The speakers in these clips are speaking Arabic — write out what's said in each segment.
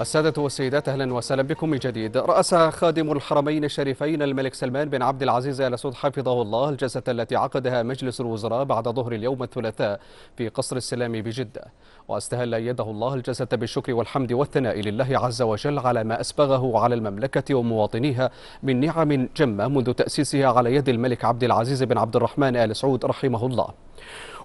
السادة والسيدات أهلا وسهلا بكم من جديد رأس خادم الحرمين الشريفين الملك سلمان بن عبد العزيز آل سعود حفظه الله الجلسة التي عقدها مجلس الوزراء بعد ظهر اليوم الثلاثاء في قصر السلام بجدة واستهل يده الله الجلسة بالشكر والحمد والثناء لله عز وجل على ما أسبغه على المملكة ومواطنيها من نعم جمة منذ تأسيسها على يد الملك عبد العزيز بن عبد الرحمن آل سعود رحمه الله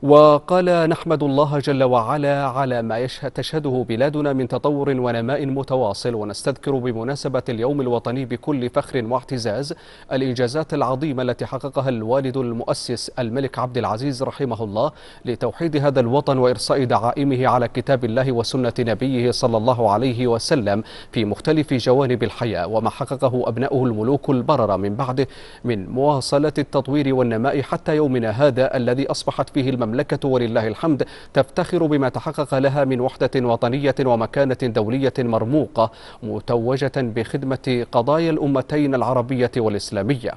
وقال نحمد الله جل وعلا على ما تشهده بلادنا من تطور ونماء متواصل ونستذكر بمناسبة اليوم الوطني بكل فخر واعتزاز الإنجازات العظيمة التي حققها الوالد المؤسس الملك عبد العزيز رحمه الله لتوحيد هذا الوطن وإرساء دعائمه على كتاب الله وسنة نبيه صلى الله عليه وسلم في مختلف جوانب الحياة وما حققه أبنائه الملوك البررة من بعده من مواصلة التطوير والنماء حتى يومنا هذا الذي أصبحت فيه المملكة المملكة ولله الحمد تفتخر بما تحقق لها من وحدة وطنية ومكانة دولية مرموقة متوجة بخدمة قضايا الأمتين العربية والإسلامية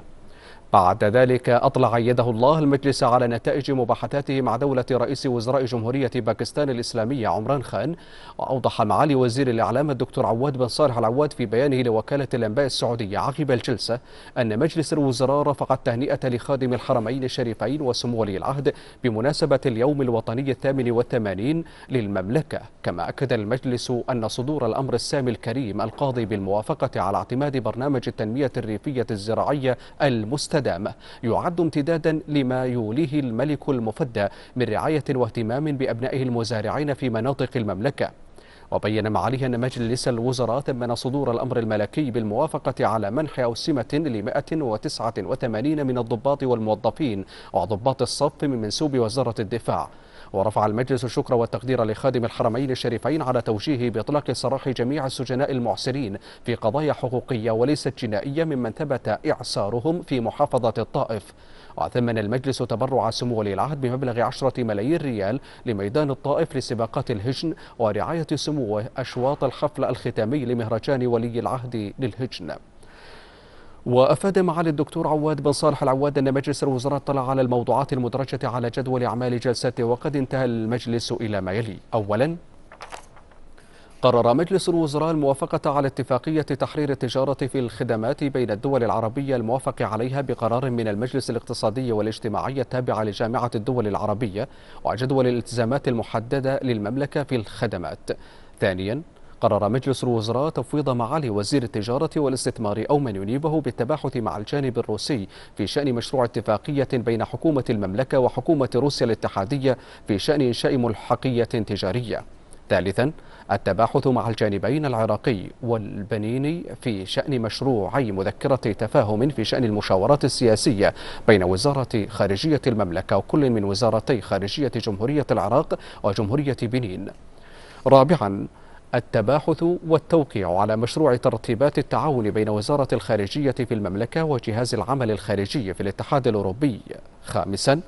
بعد ذلك أطلع يده الله المجلس على نتائج مباحثاته مع دولة رئيس وزراء جمهورية باكستان الإسلامية عمران خان وأوضح معالي وزير الإعلام الدكتور عواد بن صالح العواد في بيانه لوكالة الأنباء السعودية عقب الجلسة أن مجلس الوزراء رفق التهنئة لخادم الحرمين الشريفين وسمو ولي العهد بمناسبة اليوم الوطني الثامن والثمانين للمملكة كما أكد المجلس أن صدور الأمر السامي الكريم القاضي بالموافقة على اعتماد برنامج التنمية الريفية الزراعية المستدامة المدام يعد امتدادا لما يوليه الملك المفدى من رعاية واهتمام بأبنائه المزارعين في مناطق المملكة وبين معاليه أن مجلس الوزراء تمن صدور الأمر الملكي بالموافقة على منح أوسمة ل 189 من الضباط والموظفين وضباط الصف من منسوب وزارة الدفاع ورفع المجلس الشكر والتقدير لخادم الحرمين الشريفين على توجيهه بإطلاق سراح جميع السجناء المعسرين في قضايا حقوقية وليست جنائية ممن ثبت إعسارهم في محافظة الطائف وثمن المجلس تبرع سمو ولي العهد بمبلغ 10 ملايين ريال لميدان الطائف لسباقات الهجن ورعاية سموه أشواط الحفل الختامي لمهرجان ولي العهد للهجن وأفاد معالي الدكتور عواد بن صالح العواد أن مجلس الوزراء اطلع على الموضوعات المدرجة على جدول أعمال جلسته وقد انتهى المجلس إلى ما يلي أولا قرر مجلس الوزراء الموافقة على اتفاقية تحرير التجارة في الخدمات بين الدول العربية الموافق عليها بقرار من المجلس الاقتصادي والاجتماعي التابع لجامعة الدول العربية وجدول الالتزامات المحددة للمملكة في الخدمات ثانيا قرر مجلس الوزراء تفويض معالي وزير التجارة والاستثمار أو من ينيبه بالتباحث مع الجانب الروسي في شأن مشروع اتفاقية بين حكومة المملكة وحكومة روسيا الاتحادية في شأن إنشاء ملحقية تجارية ثالثا التباحث مع الجانبين العراقي والبنيني في شأن مشروعي مذكرة تفاهم في شأن المشاورات السياسية بين وزارة خارجية المملكة وكل من وزارتي خارجية جمهورية العراق وجمهورية بنين رابعا التباحث والتوقيع على مشروع ترتيبات التعاون بين وزارة الخارجية في المملكة وجهاز العمل الخارجي في الاتحاد الأوروبي خامسا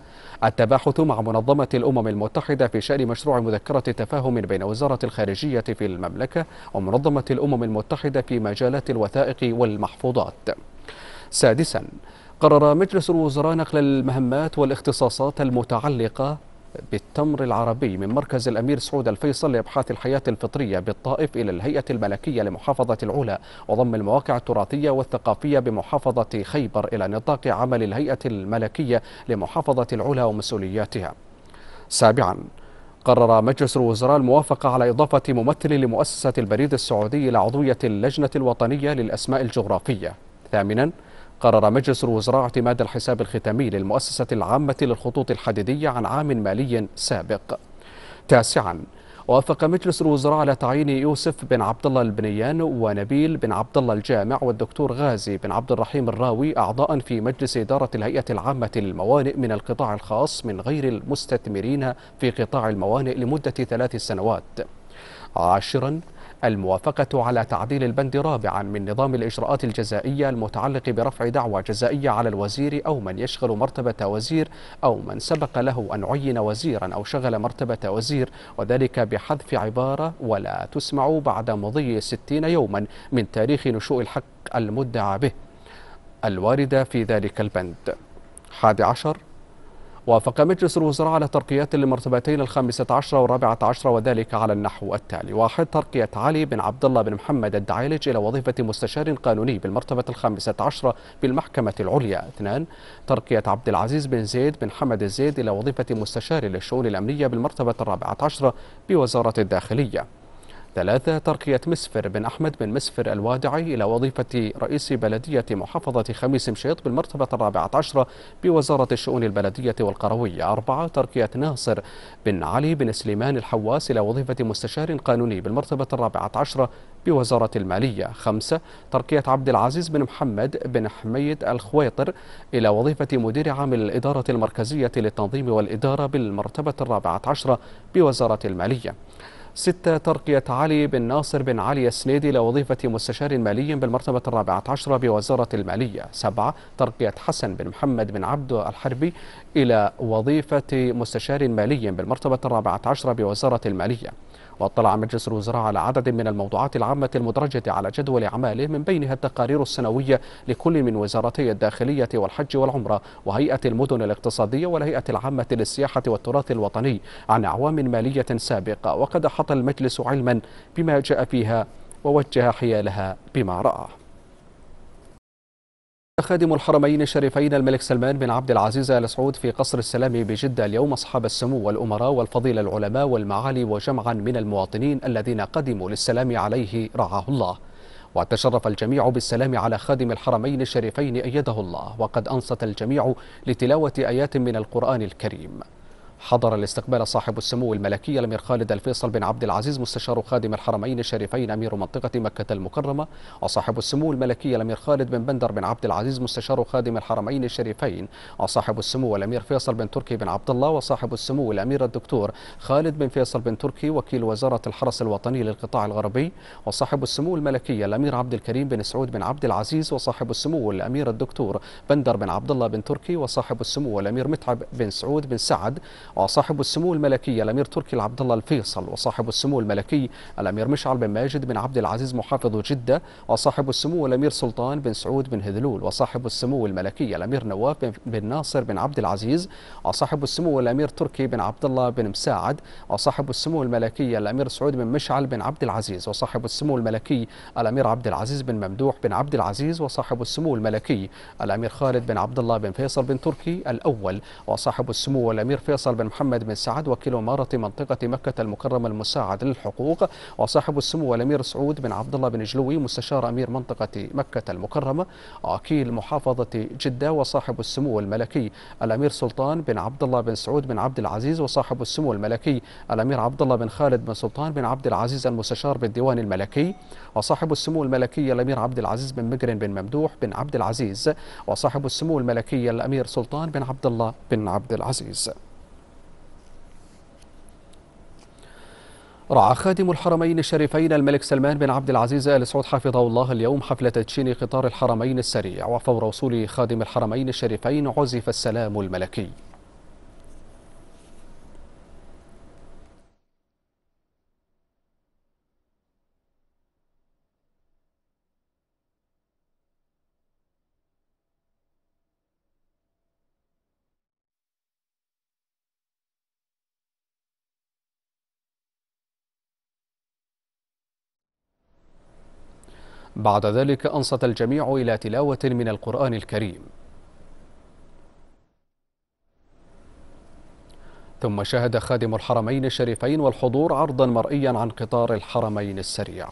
التباحث مع منظمة الأمم المتحدة في شأن مشروع مذكرة تفاهم بين وزارة الخارجية في المملكة ومنظمة الأمم المتحدة في مجالات الوثائق والمحفوظات سادسا قرر مجلس الوزراء نقل المهمات والاختصاصات المتعلقة بالتمر العربي من مركز الأمير سعود الفيصل لإبحاث الحياة الفطرية بالطائف إلى الهيئة الملكية لمحافظة العلا وضم المواقع التراثية والثقافية بمحافظة خيبر إلى نطاق عمل الهيئة الملكية لمحافظة العلا ومسؤولياتها سابعاً قرر مجلس الوزراء الموافقة على إضافة ممثل لمؤسسة البريد السعودي إلى عضوية اللجنة الوطنية للأسماء الجغرافية ثامنا قرر مجلس الوزراء اعتماد الحساب الختامي للمؤسسة العامة للخطوط الحديدية عن عام مالي سابق تاسعا وافق مجلس الوزراء على تعيين يوسف بن عبد الله البنيان ونبيل بن عبد الله الجامع والدكتور غازي بن عبد الرحيم الراوي اعضاء في مجلس اداره الهيئه العامه للموانئ من القطاع الخاص من غير المستثمرين في قطاع الموانئ لمده ثلاث سنوات عاشرا الموافقة على تعديل البند رابعا من نظام الإجراءات الجزائية المتعلق برفع دعوى جزائية على الوزير أو من يشغل مرتبة وزير أو من سبق له أن عين وزيرا أو شغل مرتبة وزير وذلك بحذف عبارة ولا تسمع بعد مضي ستين يوما من تاريخ نشوء الحق المدعى به الواردة في ذلك البند 11 وافق مجلس الوزراء على ترقيات لمرتبتين الخامسة عشرة والرابعة عشرة وذلك على النحو التالي واحد ترقية علي بن عبد الله بن محمد الدعيلج إلى وظيفة مستشار قانوني بالمرتبة الخامسة عشرة بالمحكمة العليا اثنان ترقية عبد العزيز بن زيد بن حمد الزيد إلى وظيفة مستشار للشؤون الأمنية بالمرتبة الرابعة عشرة بوزارة الداخلية ثلاثة ترقية مسفر بن أحمد بن مسفر الوادعي إلى وظيفة رئيس بلدية محافظة خميس مشيط بالمرتبة الرابعة عشرة بوزارة الشؤون البلدية والقروية أربعة ترقية ناصر بن علي بن سليمان الحواس إلى وظيفة مستشار قانوني بالمرتبة الرابعة عشرة بوزارة المالية خمسة ترقية عبد العزيز بن محمد بن حميد الخويطر إلى وظيفة مدير عام الإدارة المركزية للتنظيم والإدارة بالمرتبة الرابعة عشرة بوزارة المالية ستة ترقية علي بن ناصر بن علي السنيدي لوظيفة مستشار مالي بالمرتبة الرابعة عشرة بوزارة المالية سبعة ترقية حسن بن محمد بن عبد الحربي إلى وظيفة مستشار مالي بالمرتبة الرابعة عشرة بوزارة المالية واطلع مجلس الوزراء على عدد من الموضوعات العامة المدرجة على جدول أعماله من بينها التقارير السنوية لكل من وزارتي الداخلية والحج والعمرة وهيئة المدن الاقتصادية والهيئة العامة للسياحة والتراث الوطني عن أعوام مالية سابقة وقد حط المجلس علما بما جاء فيها ووجه حيالها بما رأى خادم الحرمين الشريفين الملك سلمان بن عبد العزيز ال سعود في قصر السلام بجدة اليوم أصحاب السمو والأمراء والفضيلة العلماء والمعالي وجمعا من المواطنين الذين قدموا للسلام عليه رعاه الله وتشرف الجميع بالسلام على خادم الحرمين الشريفين أيده الله وقد أنصت الجميع لتلاوة آيات من القرآن الكريم حضر الاستقبال صاحب السمو الملكي الامير خالد الفيصل بن عبد العزيز مستشار خادم الحرمين الشريفين امير منطقه مكه المكرمه وصاحب السمو الملكي الامير خالد بن بندر بن عبد العزيز مستشار خادم الحرمين الشريفين وصاحب السمو الامير فيصل بن تركي بن عبد الله وصاحب السمو الامير الدكتور خالد بن فيصل بن تركي وكيل وزاره الحرس الوطني للقطاع الغربي وصاحب السمو الملكي الامير عبد الكريم بن سعود بن عبد العزيز وصاحب السمو الامير الدكتور بندر بن عبد الله بن تركي وصاحب السمو الامير متعب بن سعود بن سعد وصاحب السمو الملكي الامير تركي العبد الله الفيصل وصاحب السمو الملكي الامير مشعل بن ماجد بن عبد العزيز محافظ جده وصاحب السمو الامير سلطان بن سعود بن هذلول وصاحب السمو الملكي الامير نواف بن ناصر بن عبد العزيز وصاحب السمو الامير تركي بن عبد الله بن مساعد وصاحب السمو الملكي الامير سعود بن مشعل بن عبد العزيز وصاحب السمو الملكي الامير عبد العزيز بن ممدوح بن عبد العزيز وصاحب السمو الملكي الامير خالد بن عبد الله بن فيصل بن تركي الاول وصاحب السمو الامير فيصل بن بن محمد بن سعد وكيل إمارة منطقة مكة المكرمة المساعد للحقوق وصاحب السمو الأمير سعود بن عبد الله بن جلوي مستشار أمير منطقة مكة المكرمة وكيل محافظة جدة وصاحب السمو الملكي الأمير سلطان بن عبد الله بن سعود بن عبد العزيز وصاحب السمو الملكي الأمير عبد الله بن خالد بن سلطان بن عبد العزيز المستشار بالديوان الملكي وصاحب السمو الملكي الأمير عبد العزيز بن مقرن بن ممدوح بن عبد العزيز وصاحب السمو الملكي الأمير سلطان بن عبد الله بن عبد العزيز رعى خادم الحرمين الشريفين الملك سلمان بن عبد العزيز ال سعود حفظه الله اليوم حفل تدشين قطار الحرمين السريع وفور وصول خادم الحرمين الشريفين عزف السلام الملكي بعد ذلك أنصت الجميع إلى تلاوة من القرآن الكريم ثم شهد خادم الحرمين الشريفين والحضور عرضا مرئيا عن قطار الحرمين السريع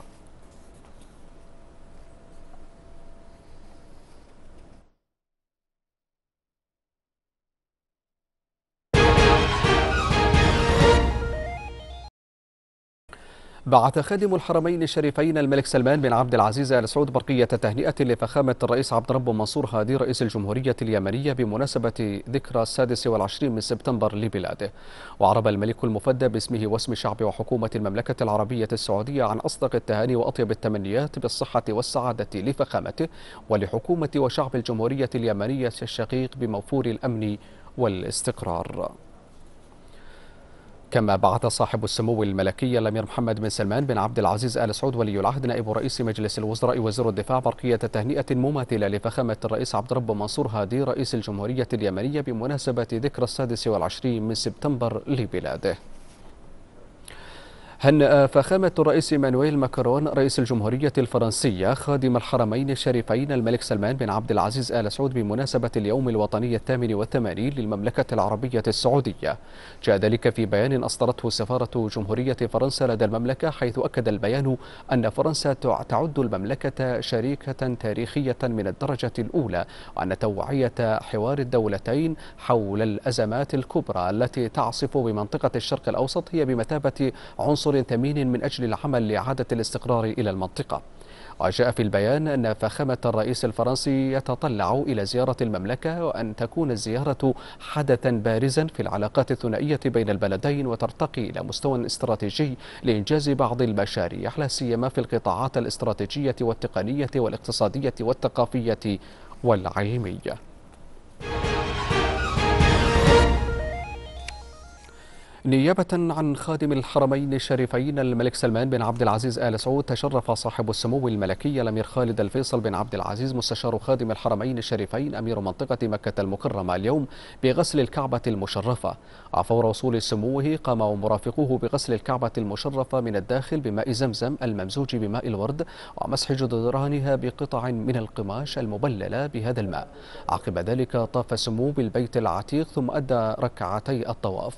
بعث خادم الحرمين الشريفين الملك سلمان بن عبد العزيز ال سعود برقية تهنئة لفخامة الرئيس عبد رب منصور هادي رئيس الجمهورية اليمنية بمناسبة ذكرى السادس والعشرين من سبتمبر لبلاده وعرب الملك المفدى باسمه واسم شعب وحكومة المملكة العربية السعودية عن أصدق التهاني وأطيب التمنيات بالصحة والسعادة لفخامته ولحكومة وشعب الجمهورية اليمنية الشقيق بموفور الأمن والاستقرار كما بعث صاحب السمو الملكي الامير محمد بن سلمان بن عبد العزيز ال سعود ولي العهد نائب رئيس مجلس الوزراء وزير الدفاع برقيه تهنئه مماثله لفخامه الرئيس عبد الرب منصور هادي رئيس الجمهوريه اليمنيه بمناسبه ذكرى السادس والعشرين من سبتمبر لبلاده هنأ فخامة الرئيس مانويل ماكرون رئيس الجمهورية الفرنسية خادم الحرمين الشريفين الملك سلمان بن عبد العزيز آل سعود بمناسبة اليوم الوطني الثامن والثمانين للمملكة العربية السعودية جاء ذلك في بيان أصدرته سفارة جمهورية فرنسا لدى المملكة حيث أكد البيان أن فرنسا تعد المملكة شريكة تاريخية من الدرجة الأولى وأن توعية حوار الدولتين حول الأزمات الكبرى التي تعصف بمنطقة الشرق الأوسط هي بمثابة عنصر دور ثمين من أجل العمل لإعادة الاستقرار إلى المنطقة وجاء في البيان أن فخامة الرئيس الفرنسي يتطلع إلى زيارة المملكة وأن تكون الزيارة حدثا بارزا في العلاقات الثنائية بين البلدين وترتقي إلى مستوى استراتيجي لإنجاز بعض المشاريع لا سيما في القطاعات الاستراتيجية والتقنية والاقتصادية والثقافية والعلمية نيابة عن خادم الحرمين الشريفين الملك سلمان بن عبد العزيز آل سعود تشرف صاحب السمو الملكي الأمير خالد الفيصل بن عبد العزيز مستشار خادم الحرمين الشريفين أمير منطقة مكة المكرمة اليوم بغسل الكعبة المشرفة وفور وصول سموه قام ومرافقوه بغسل الكعبة المشرفة من الداخل بماء زمزم الممزوج بماء الورد ومسح جدرانها بقطع من القماش المبللة بهذا الماء عقب ذلك طاف سمو بالبيت العتيق ثم أدى ركعتي الطواف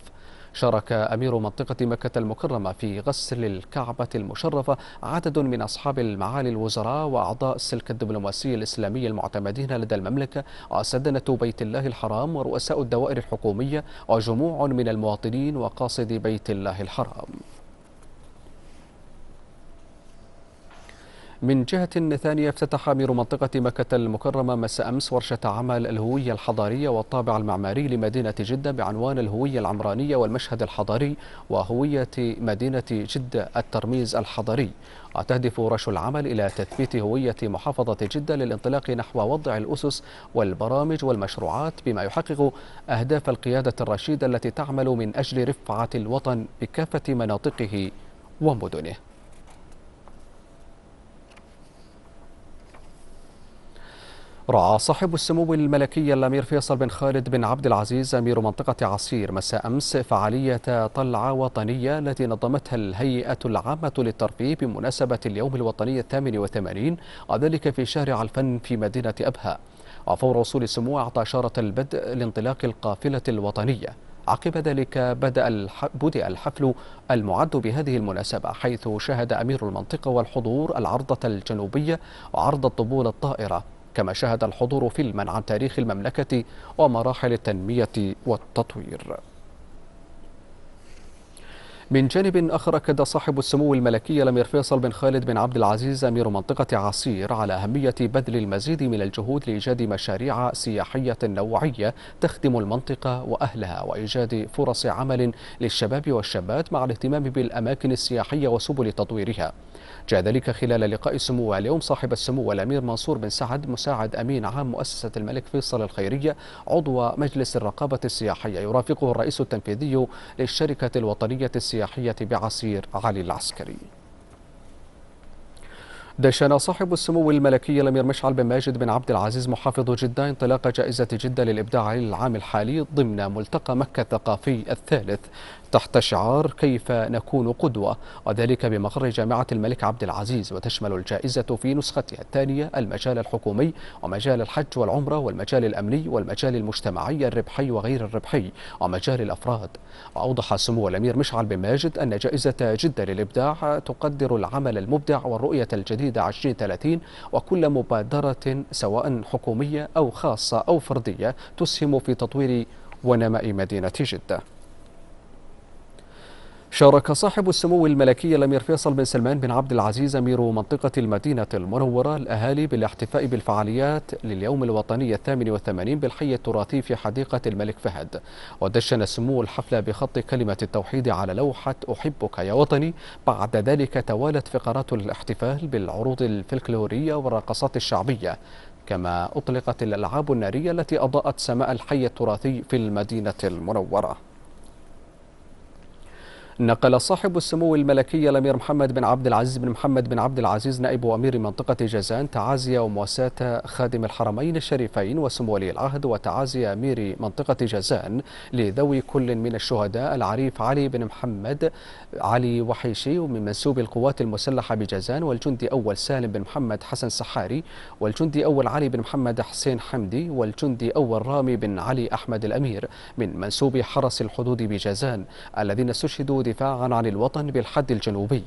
شارك أمير منطقة مكة المكرمة في غسل الكعبة المشرفة عدد من أصحاب المعالي الوزراء وأعضاء السلك الدبلوماسي الإسلامي المعتمدين لدى المملكة وسدنة بيت الله الحرام ورؤساء الدوائر الحكومية وجموع من المواطنين وقاصد بيت الله الحرام من جهة ثانية افتتح أمير منطقة مكة المكرمة مساء أمس ورشة عمل الهوية الحضارية والطابع المعماري لمدينة جدة بعنوان الهوية العمرانية والمشهد الحضاري وهوية مدينة جدة الترميز الحضاري وتهدف ورش العمل إلى تثبيت هوية محافظة جدة للانطلاق نحو وضع الأسس والبرامج والمشروعات بما يحقق أهداف القيادة الرشيدة التي تعمل من أجل رفعة الوطن بكافة مناطقه ومدنه رعى صاحب السمو الملكي الأمير فيصل بن خالد بن عبد العزيز أمير منطقة عسير مساء أمس فعالية طلعة وطنية التي نظمتها الهيئة العامة للترفيه بمناسبة اليوم الوطني الثامن وثمانين وذلك في شارع الفن في مدينة أبها وفور وصول السمو أعطى إشارة البدء لانطلاق القافلة الوطنية عقب ذلك بدأ بدأ الحفل المعد بهذه المناسبة حيث شهد أمير المنطقة والحضور العرضة الجنوبية وعرض الطبول الطائرة كما شهد الحضور فيلما عن تاريخ المملكة ومراحل التنمية والتطوير من جانب آخر أكد صاحب السمو الملكي الأمير فيصل بن خالد بن عبد العزيز أمير منطقة عسير على أهمية بذل المزيد من الجهود لإيجاد مشاريع سياحية نوعية تخدم المنطقة وأهلها وإيجاد فرص عمل للشباب والشابات مع الاهتمام بالأماكن السياحية وسبل تطويرها جاء ذلك خلال لقاء سمو اليوم صاحب السمو الأمير منصور بن سعد مساعد أمين عام مؤسسة الملك فيصل الخيرية عضو مجلس الرقابة السياحية يرافقه الرئيس التنفيذي للشركة الوطنية السياحية بعسير علي العسكري دشن صاحب السمو الملكي الامير مشعل بن ماجد بن عبد العزيز محافظ جده انطلاق جائزه جده للابداع للعام الحالي ضمن ملتقى مكه الثقافي الثالث تحت شعار كيف نكون قدوة وذلك بمقر جامعة الملك عبد العزيز وتشمل الجائزة في نسختها الثانية المجال الحكومي ومجال الحج والعمرة والمجال الأمني والمجال المجتمعي الربحي وغير الربحي ومجال الأفراد وأوضح سمو الأمير مشعل بن ماجد أن جائزة جدة للإبداع تقدر العمل المبدع والرؤية الجديدة 2030 وكل مبادرة سواء حكومية أو خاصة أو فردية تسهم في تطوير ونماء مدينة جدة شارك صاحب السمو الملكي الامير فيصل بن سلمان بن عبد العزيز امير منطقه المدينه المنوره الاهالي بالاحتفاء بالفعاليات لليوم الوطني الثامن والثمانين بالحي التراثي في حديقه الملك فهد ودشن السمو الحفله بخط كلمه التوحيد على لوحه احبك يا وطني بعد ذلك توالت فقرات الاحتفال بالعروض الفلكلوريه والرقصات الشعبيه كما اطلقت الالعاب الناريه التي اضاءت سماء الحي التراثي في المدينه المنوره نقل صاحب السمو الملكي الامير محمد بن عبد العزيز بن محمد بن عبد العزيز نائب امير منطقه جازان تعازي ومواساه خادم الحرمين الشريفين وسمو ولي العهد وتعازي امير منطقه جازان لذوي كل من الشهداء العريف علي بن محمد علي وحيشي ومن منسوب القوات المسلحه بجازان والجندي اول سالم بن محمد حسن سحاري والجندي اول علي بن محمد حسين حمدي والجندي اول رامي بن علي احمد الامير من منسوب حرس الحدود بجازان الذين استشهدوا دفاعا عن الوطن بالحد الجنوبي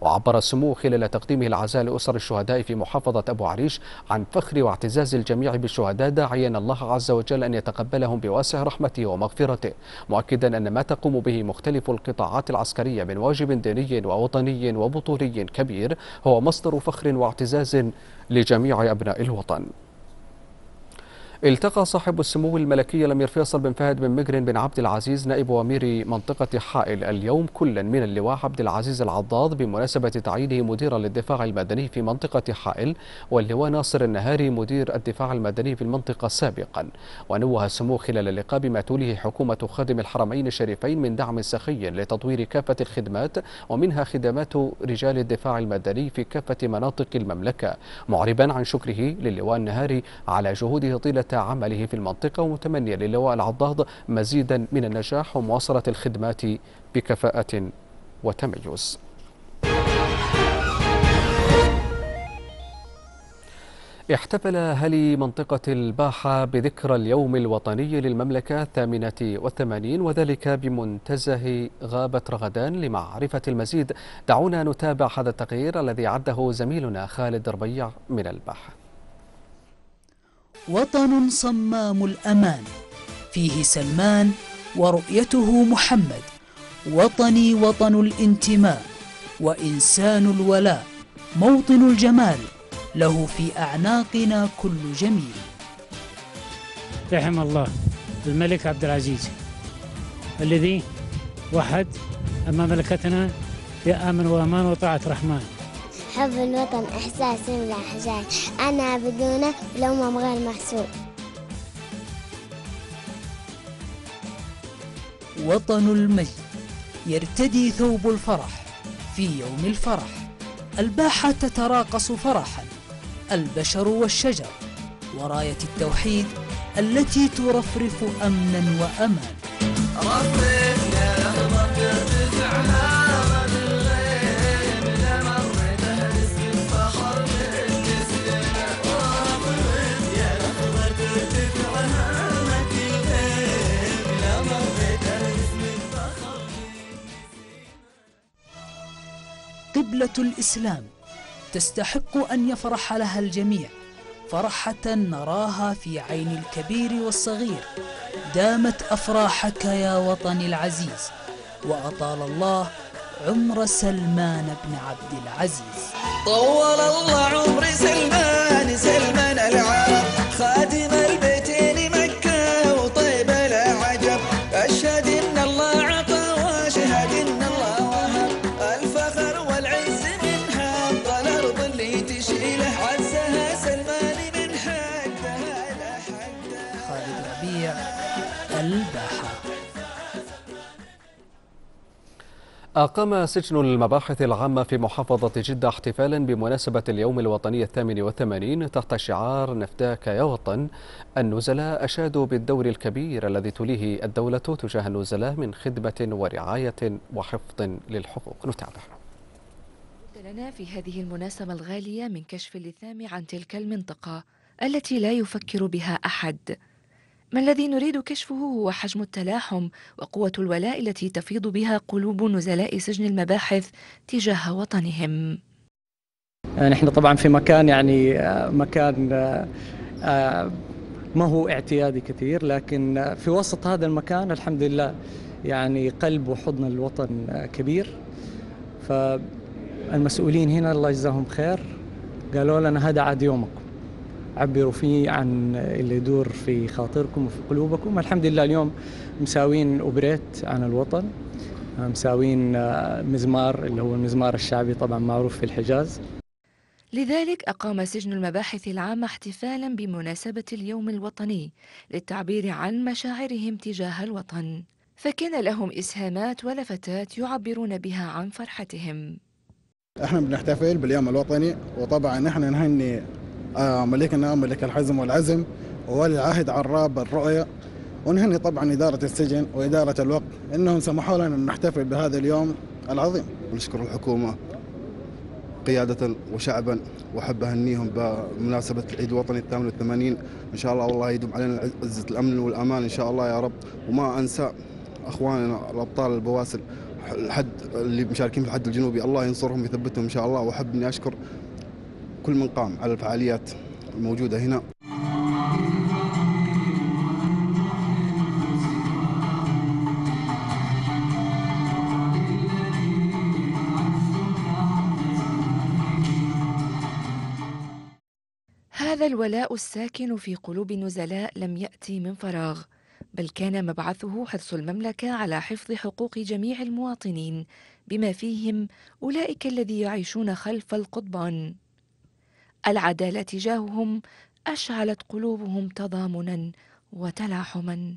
وعبر السمو خلال تقديمه العزاء لأسر الشهداء في محافظة أبو عريش عن فخر واعتزاز الجميع بالشهداء داعيا الله عز وجل أن يتقبلهم بواسع رحمته ومغفرته مؤكدا أن ما تقوم به مختلف القطاعات العسكرية من واجب ديني ووطني وبطولي كبير هو مصدر فخر واعتزاز لجميع أبناء الوطن التقى صاحب السمو الملكي الامير فيصل بن فهد بن مجرن بن عبد العزيز نائب امير منطقه حائل اليوم كلا من اللواء عبد العزيز العضاض بمناسبه تعيينه مديرا للدفاع المدني في منطقه حائل واللواء ناصر النهاري مدير الدفاع المدني في المنطقه سابقا ونوه السمو خلال اللقاء بما توليه حكومه خادم الحرمين الشريفين من دعم سخي لتطوير كافه الخدمات ومنها خدمات رجال الدفاع المدني في كافه مناطق المملكه معربا عن شكره للواء النهاري على جهوده طيله عمله في المنطقة ومتمنيا للواء العضاض مزيدا من النجاح ومواصلة الخدمات بكفاءة وتميز احتفل أهالي منطقة الباحة بذكرى اليوم الوطني للمملكة الثامنة والثمانين وذلك بمنتزه غابة رغدان لمعرفة المزيد دعونا نتابع هذا التقرير الذي عده زميلنا خالد ربيع من الباحة وطن صمام الأمان فيه سلمان ورؤيته محمد وطني وطن الانتماء وإنسان الولاء موطن الجمال له في أعناقنا كل جميل رحم الله الملك عبد العزيز الذي وحد أمام مملكتنا في آمن وأمان وطاعة الرحمن حب الوطن إحساس يملا حجاج أنا بدونه الأمم غير محسوب وطن المجد يرتدي ثوب الفرح في يوم الفرح الباحة تتراقص فرحا البشر والشجر وراية التوحيد التي ترفرف أمنا وأمان دولة الإسلام تستحق أن يفرح لها الجميع فرحة نراها في عين الكبير والصغير دامت أفراحك يا وطني العزيز وأطال الله عمر سلمان بن عبد العزيز طول الله عمر سلمان أقام سجن المباحث العامة في محافظة جدة احتفالا بمناسبة اليوم الوطني الثامن والثمانين تحت شعار نفداك يا وطن النزلاء أشادوا بالدور الكبير الذي تليه الدولة تجاه النزلاء من خدمة ورعاية وحفظ للحقوق نتابع لنا في هذه المناسبة الغالية من كشف اللثام عن تلك المنطقة التي لا يفكر بها أحد ما الذي نريد كشفه هو حجم التلاحم وقوة الولاء التي تفيض بها قلوب نزلاء سجن المباحث تجاه وطنهم. آه، نحن طبعا في مكان يعني آه، مكان آه، ما هو اعتيادي كثير لكن في وسط هذا المكان الحمد لله يعني قلب وحضن الوطن كبير فالمسؤولين هنا الله يجزاهم خير قالوا لنا هذا عاد يومكم عبروا فيه عن اللي يدور في خاطركم وفي قلوبكم الحمد لله اليوم مساوين أوبريت عن الوطن مساوين آه، مزمار اللي هو المزمار الشعبي طبعا معروف في الحجاز لذلك أقام سجن المباحث العامة احتفالا بمناسبة اليوم الوطني للتعبير عن مشاعرهم تجاه الوطن فكان لهم إسهامات ولفتات يعبرون بها عن فرحتهم احنا بنحتفل باليوم الوطني وطبعا احنا نهني ملكنا آه، ملك الحزم والعزم وولي العهد عراب الرؤية ونهني طبعا إدارة السجن وإدارة الوقت أنهم سمحوا لنا أن نحتفل بهذا اليوم العظيم نشكر الحكومة قيادة وشعبا وأحب أهنيهم بمناسبة العيد الوطني الثامن والثمانين إن شاء الله الله يدوم علينا عزة الأمن والأمان إن شاء الله يا رب وما أنسى أخواننا الأبطال البواسل الحد اللي مشاركين في الحد الجنوبي الله ينصرهم ويثبتهم إن شاء الله وأحب أني أشكر كل من قام على الفعاليات الموجودة هنا هذا الولاء الساكن في قلوب النزلاء لم يأتي من فراغ بل كان مبعثه حرص المملكة على حفظ حقوق جميع المواطنين بما فيهم أولئك الذي يعيشون خلف القضبان العداله تجاههم اشعلت قلوبهم تضامنا وتلاحما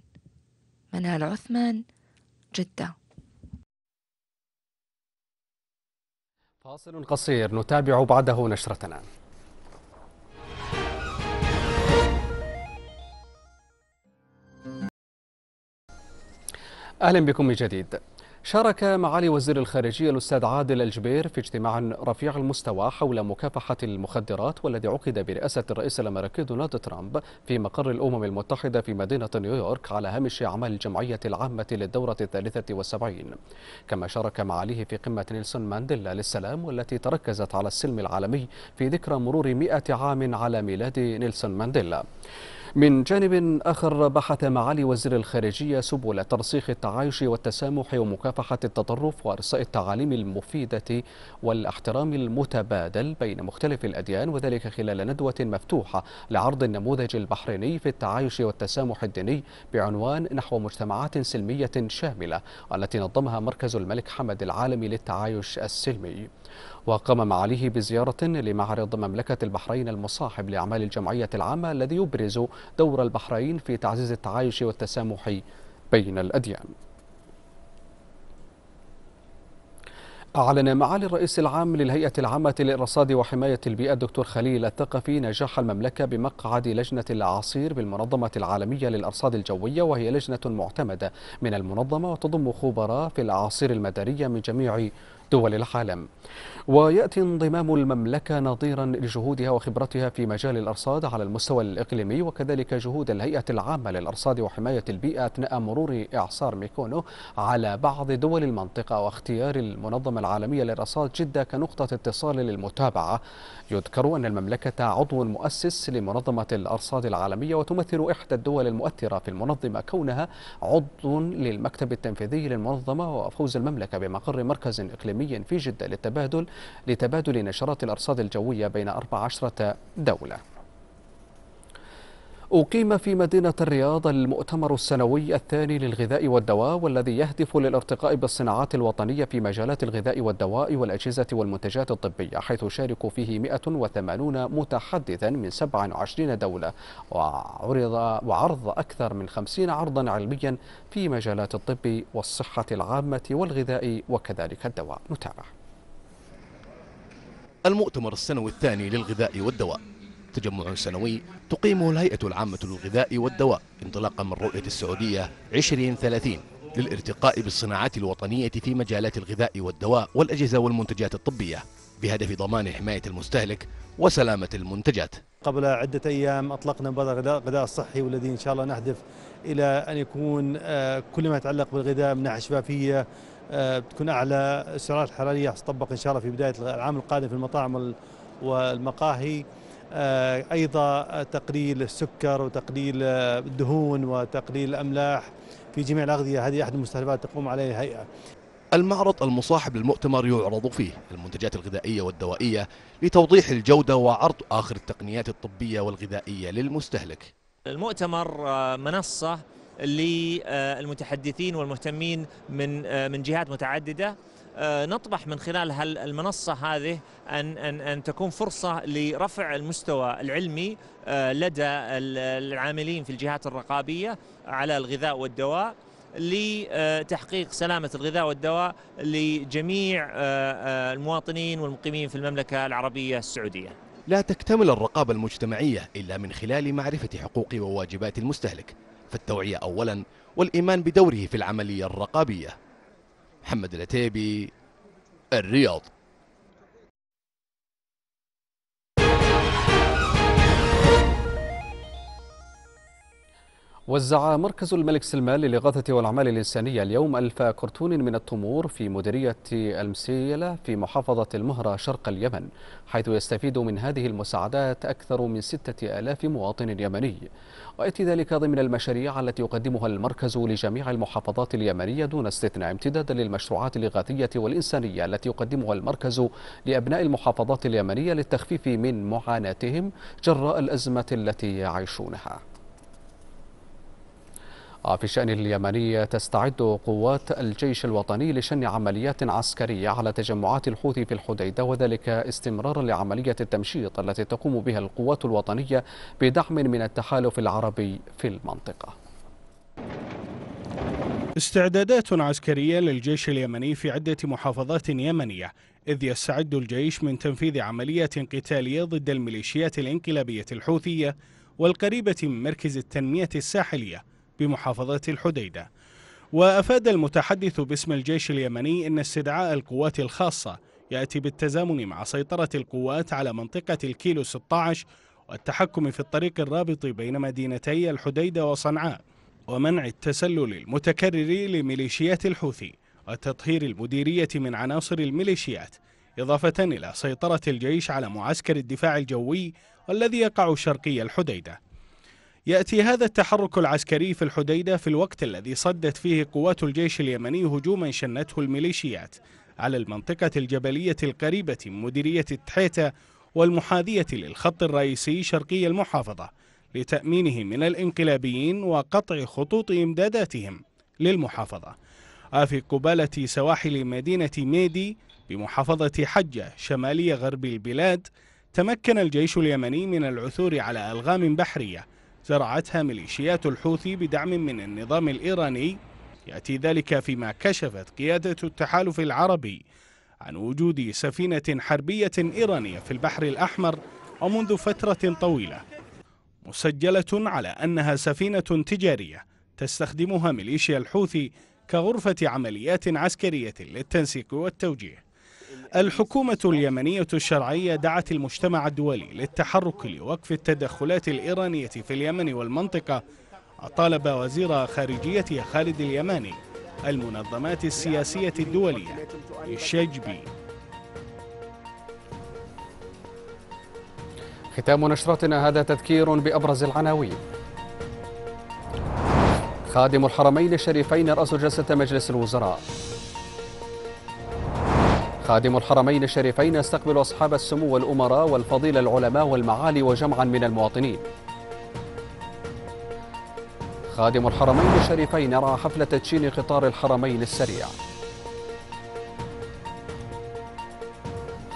منال عثمان جده فاصل قصير نتابع بعده نشرتنا اهلا بكم من جديد شارك معالي وزير الخارجية الأستاذ عادل الجبير في اجتماع رفيع المستوى حول مكافحة المخدرات والذي عقد برئاسة الرئيس الأمريكي دونالد ترامب في مقر الأمم المتحدة في مدينة نيويورك على هامش أعمال الجمعية العامة للدورة الثالثة والسبعين كما شارك معاليه في قمة نيلسون مانديلا للسلام والتي تركزت على السلم العالمي في ذكرى مرور مئة عام على ميلاد نيلسون مانديلا من جانب آخر بحث معالي وزير الخارجية سبل ترسيخ التعايش والتسامح ومكافحة التطرف وإرساء التعاليم المفيدة والاحترام المتبادل بين مختلف الأديان وذلك خلال ندوة مفتوحة لعرض النموذج البحريني في التعايش والتسامح الديني بعنوان نحو مجتمعات سلمية شاملة التي نظمها مركز الملك حمد العالمي للتعايش السلمي وقام معاليه بزيارة لمعرض مملكة البحرين المصاحب لأعمال الجمعية العامة الذي يبرز دور البحرين في تعزيز التعايش والتسامح بين الأديان أعلن معالي الرئيس العام للهيئة العامة للرصاد وحماية البيئة الدكتور خليل الثقفي نجاح المملكة بمقعد لجنة العصير بالمنظمة العالمية للأرصاد الجوية وهي لجنة معتمدة من المنظمة وتضم خبراء في الأعاصير المدارية من جميع دول العالم ويأتي انضمام المملكة نظيرا لجهودها وخبرتها في مجال الأرصاد على المستوى الإقليمي وكذلك جهود الهيئة العامة للأرصاد وحماية البيئة أثناء مرور إعصار ميكونو على بعض دول المنطقة واختيار المنظمة العالمية للأرصاد جدة كنقطة اتصال للمتابعة يذكر أن المملكة عضو مؤسس لمنظمة الأرصاد العالمية وتمثل إحدى الدول المؤثرة في المنظمة كونها عضو للمكتب التنفيذي للمنظمة وفوز المملكة بمقر مركز إقليمي عالمي في جدة للتبادل لتبادل نشرات الأرصاد الجوية بين 14 دولة أقيم في مدينة الرياض المؤتمر السنوي الثاني للغذاء والدواء والذي يهدف للارتقاء بالصناعات الوطنية في مجالات الغذاء والدواء والأجهزة والمنتجات الطبية حيث شاركوا فيه 180 متحدثا من 27 دولة وعرض, وعرض أكثر من 50 عرضا علميا في مجالات الطب والصحة العامة والغذاء وكذلك الدواء نتابع المؤتمر السنوي الثاني للغذاء والدواء تجمع سنوي تقيمه الهيئة العامة للغذاء والدواء انطلاقا من رؤية السعودية 2030 للارتقاء بالصناعات الوطنية في مجالات الغذاء والدواء والأجهزة والمنتجات الطبية بهدف ضمان حماية المستهلك وسلامة المنتجات قبل عدة أيام أطلقنا مبادرة غذاء الصحي والذي إن شاء الله نهدف إلى أن يكون آه، كل ما يتعلق بالغذاء من ناحية شفافية آه، بتكون أعلى السعرات الحرارية تطبق إن شاء الله في بداية العام القادم في المطاعم والمقاهي آه، ايضا تقليل السكر وتقليل آه، الدهون وتقليل الاملاح في جميع الاغذيه هذه احد المستهدفات تقوم عليها الهيئه. المعرض المصاحب للمؤتمر يعرض فيه المنتجات الغذائيه والدوائيه لتوضيح الجوده وعرض اخر التقنيات الطبيه والغذائيه للمستهلك. المؤتمر آه، منصه للمتحدثين والمهتمين من آه، من جهات متعدده آه، نطمح من خلال المنصة هذه أن, أن, أن تكون فرصة لرفع المستوى العلمي آه، لدى العاملين في الجهات الرقابية على الغذاء والدواء لتحقيق سلامة الغذاء والدواء لجميع المواطنين والمقيمين في المملكة العربية السعودية لا تكتمل الرقابة المجتمعية إلا من خلال معرفة حقوق وواجبات المستهلك فالتوعية أولا والإيمان بدوره في العملية الرقابية محمد العتيبي الرياض وزع مركز الملك سلمان للإغاثة والأعمال الإنسانية اليوم ألف كرتون من التمور في مديرية المسيلة في محافظة المهرة شرق اليمن حيث يستفيد من هذه المساعدات أكثر من ستة آلاف مواطن يمني ويأتي ذلك ضمن المشاريع التي يقدمها المركز لجميع المحافظات اليمنية دون استثناء امتدادا للمشروعات الإغاثية والإنسانية التي يقدمها المركز لأبناء المحافظات اليمنية للتخفيف من معاناتهم جراء الأزمة التي يعيشونها وفي الشأن اليمني تستعد قوات الجيش الوطني لشن عمليات عسكرية على تجمعات الحوثي في الحديدة وذلك استمرارا لعملية التمشيط التي تقوم بها القوات الوطنية بدعم من التحالف العربي في المنطقة استعدادات عسكرية للجيش اليمني في عدة محافظات يمنية إذ يستعد الجيش من تنفيذ عملية قتالية ضد الميليشيات الانقلابية الحوثية والقريبة من مركز التنمية الساحلية بمحافظة الحديدة وأفاد المتحدث باسم الجيش اليمني أن استدعاء القوات الخاصة يأتي بالتزامن مع سيطرة القوات على منطقة الكيلو 16 والتحكم في الطريق الرابط بين مدينتي الحديدة وصنعاء ومنع التسلل المتكرر لميليشيات الحوثي وتطهير المديرية من عناصر الميليشيات إضافة إلى سيطرة الجيش على معسكر الدفاع الجوي الذي يقع شرقي الحديدة يأتي هذا التحرك العسكري في الحديدة في الوقت الذي صدت فيه قوات الجيش اليمني هجوما شنته الميليشيات على المنطقة الجبلية القريبة من مديرية التحيتة والمحاذية للخط الرئيسي شرقي المحافظة لتأمينه من الانقلابيين وقطع خطوط إمداداتهم للمحافظة في قبالة سواحل مدينة ميدي بمحافظة حجة شمالي غرب البلاد تمكن الجيش اليمني من العثور على ألغام بحرية زرعتها ميليشيات الحوثي بدعم من النظام الإيراني يأتي ذلك فيما كشفت قيادة التحالف العربي عن وجود سفينة حربية إيرانية في البحر الأحمر ومنذ فترة طويلة مسجلة على أنها سفينة تجارية تستخدمها ميليشيا الحوثي كغرفة عمليات عسكرية للتنسيق والتوجيه الحكومة اليمنية الشرعية دعت المجتمع الدولي للتحرك لوقف التدخلات الإيرانية في اليمن والمنطقة طالب وزير خارجية خالد اليماني المنظمات السياسية الدولية للشجب ختام نشرتنا هذا تذكير بأبرز العناوين خادم الحرمين الشريفين رأس جلسة مجلس الوزراء خادم الحرمين الشريفين يستقبل أصحاب السمو والأمراء والفضيلة العلماء والمعالي وجمعا من المواطنين خادم الحرمين الشريفين رعى حفلة تدشين قطار الحرمين السريع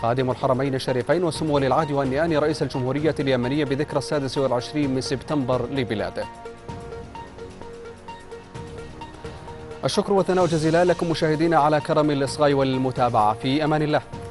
خادم الحرمين الشريفين وسمو ولي العهد والنيان رئيس الجمهورية اليمنية بذكرى السادس والعشرين من سبتمبر لبلاده الشكر والثناء جزيلا لكم مشاهدينا على كرم الإصغاء والمتابعة في أمان الله